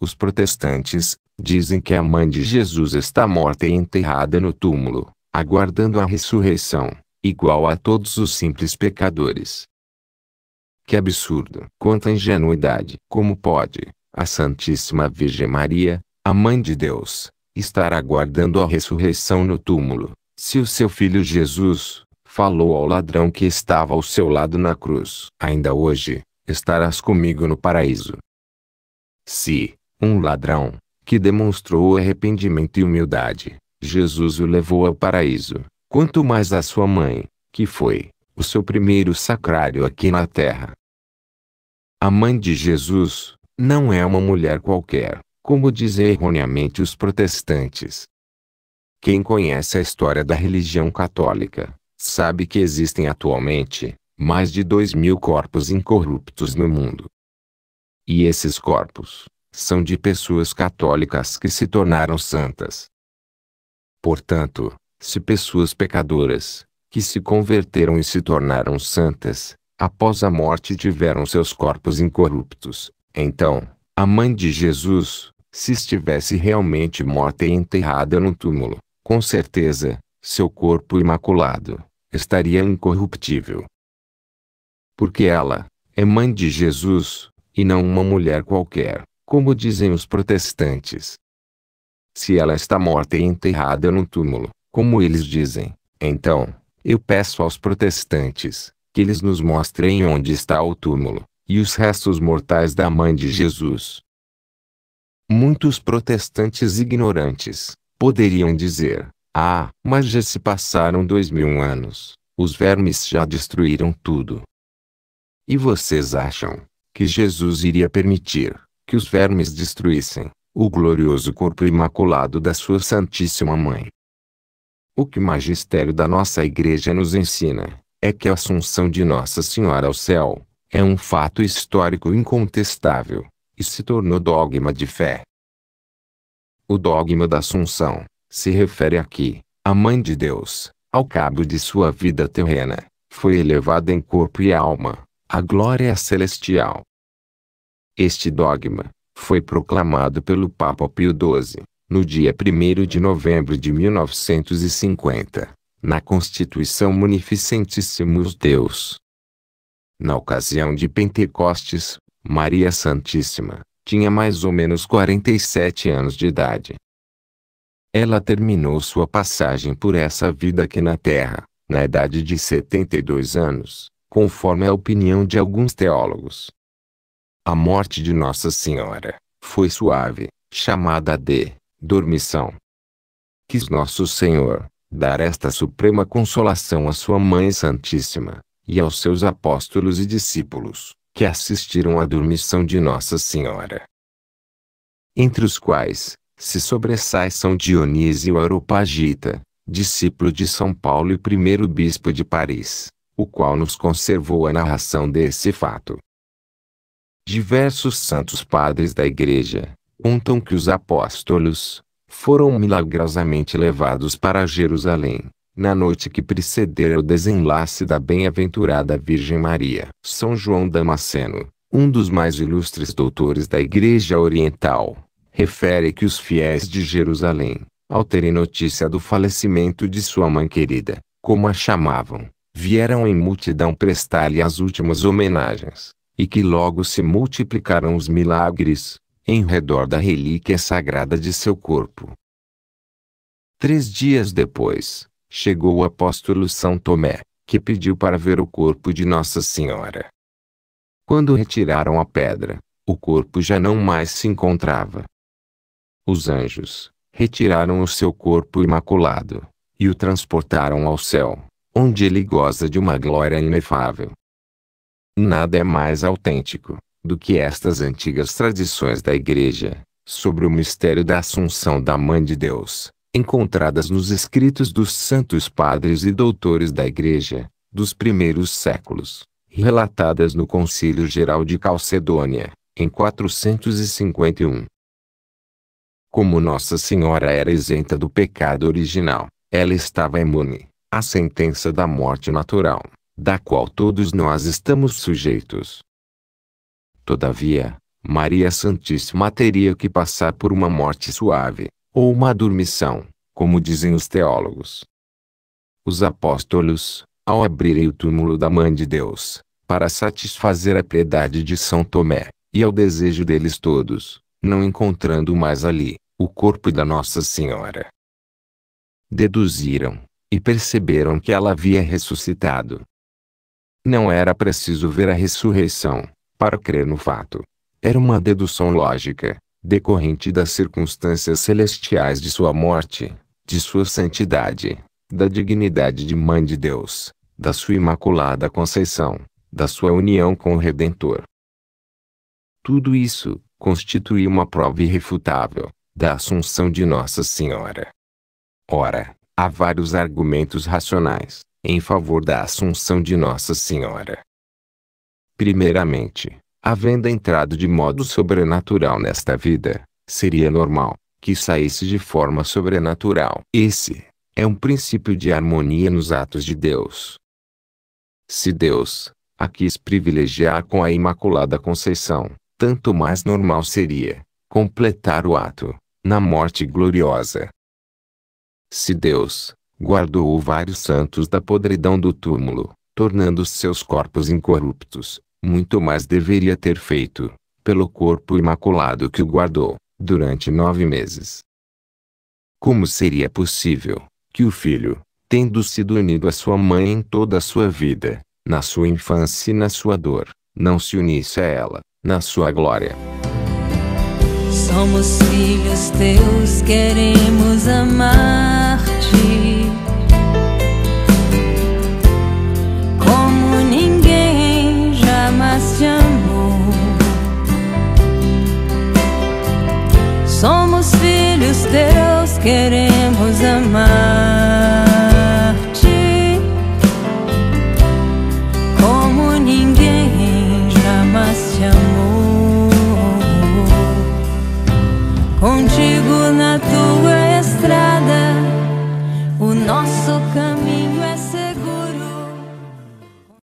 Os protestantes dizem que a mãe de Jesus está morta e enterrada no túmulo, aguardando a ressurreição, igual a todos os simples pecadores. Que absurdo! Quanta ingenuidade! Como pode a Santíssima Virgem Maria, a Mãe de Deus, estar aguardando a ressurreição no túmulo, se o seu filho Jesus falou ao ladrão que estava ao seu lado na cruz? Ainda hoje, estarás comigo no paraíso. Se, um ladrão, que demonstrou arrependimento e humildade, Jesus o levou ao paraíso, quanto mais a sua mãe, que foi o seu primeiro sacrário aqui na terra. A mãe de Jesus não é uma mulher qualquer, como dizem erroneamente os protestantes. Quem conhece a história da religião católica, sabe que existem atualmente mais de dois mil corpos incorruptos no mundo. E esses corpos são de pessoas católicas que se tornaram santas. Portanto, se pessoas pecadoras, que se converteram e se tornaram santas, após a morte tiveram seus corpos incorruptos, então, a mãe de Jesus, se estivesse realmente morta e enterrada num túmulo, com certeza, seu corpo imaculado, estaria incorruptível. Porque ela, é mãe de Jesus, e não uma mulher qualquer como dizem os protestantes. Se ela está morta e enterrada no túmulo, como eles dizem, então, eu peço aos protestantes que eles nos mostrem onde está o túmulo e os restos mortais da mãe de Jesus. Muitos protestantes ignorantes poderiam dizer: Ah, mas já se passaram dois mil anos, os vermes já destruíram tudo. E vocês acham que Jesus iria permitir que os vermes destruíssem o glorioso corpo imaculado da sua Santíssima Mãe. O que o magistério da nossa Igreja nos ensina é que a assunção de Nossa Senhora ao céu é um fato histórico incontestável e se tornou dogma de fé. O dogma da Assunção se refere aqui à Mãe de Deus, ao cabo de sua vida terrena, foi elevada em corpo e alma à glória celestial. Este dogma foi proclamado pelo Papa Pio XII, no dia 1 de novembro de 1950, na Constituição Munificentissimus Deus. Na ocasião de Pentecostes, Maria Santíssima tinha mais ou menos 47 anos de idade. Ela terminou sua passagem por essa vida aqui na Terra, na idade de 72 anos, conforme a opinião de alguns teólogos. A morte de Nossa Senhora foi suave, chamada de dormição. Quis Nosso Senhor dar esta suprema consolação à Sua Mãe Santíssima e aos seus apóstolos e discípulos que assistiram à dormição de Nossa Senhora. Entre os quais se sobressai São Dionísio Areopagita, discípulo de São Paulo e primeiro bispo de Paris, o qual nos conservou a narração desse fato, Diversos santos padres da igreja contam que os apóstolos foram milagrosamente levados para Jerusalém na noite que precedera o desenlace da bem-aventurada Virgem Maria. São João Damasceno, um dos mais ilustres doutores da Igreja Oriental, refere que os fiéis de Jerusalém, ao terem notícia do falecimento de sua mãe querida, como a chamavam, vieram em multidão prestar-lhe as últimas homenagens e que logo se multiplicarão os milagres, em redor da relíquia sagrada de seu corpo. Três dias depois, chegou o apóstolo São Tomé, que pediu para ver o corpo de Nossa Senhora. Quando retiraram a pedra, o corpo já não mais se encontrava. Os anjos retiraram o seu corpo imaculado e o transportaram ao céu, onde ele goza de uma glória inefável. Nada é mais autêntico do que estas antigas tradições da Igreja sobre o mistério da Assunção da Mãe de Deus, encontradas nos escritos dos santos padres e doutores da Igreja dos primeiros séculos, relatadas no Concílio Geral de Calcedônia, em 451. Como Nossa Senhora era isenta do pecado original, ela estava imune à sentença da morte natural da qual todos nós estamos sujeitos. Todavia, Maria Santíssima teria que passar por uma morte suave, ou uma adormição, como dizem os teólogos. Os apóstolos, ao abrirem o túmulo da Mãe de Deus, para satisfazer a piedade de São Tomé, e ao desejo deles todos, não encontrando mais ali, o corpo da Nossa Senhora. Deduziram, e perceberam que ela havia ressuscitado, não era preciso ver a ressurreição, para crer no fato. Era uma dedução lógica, decorrente das circunstâncias celestiais de sua morte, de sua santidade, da dignidade de Mãe de Deus, da sua imaculada conceição, da sua união com o Redentor. Tudo isso constituía uma prova irrefutável da assunção de Nossa Senhora. Ora, há vários argumentos racionais em favor da Assunção de Nossa Senhora. Primeiramente, havendo entrado de modo sobrenatural nesta vida, seria normal que saísse de forma sobrenatural. Esse é um princípio de harmonia nos atos de Deus. Se Deus a quis privilegiar com a Imaculada Conceição, tanto mais normal seria completar o ato na morte gloriosa. Se Deus guardou vários santos da podridão do túmulo, tornando seus corpos incorruptos. Muito mais deveria ter feito, pelo corpo imaculado que o guardou, durante nove meses. Como seria possível que o filho, tendo sido unido à sua mãe em toda a sua vida, na sua infância e na sua dor, não se unisse a ela, na sua glória? Somos filhos teus, queremos amar-te. mas te amou. Somos filhos teus, queremos amar-te como ninguém jamais te amou. Contigo na tua estrada, o nosso caminho.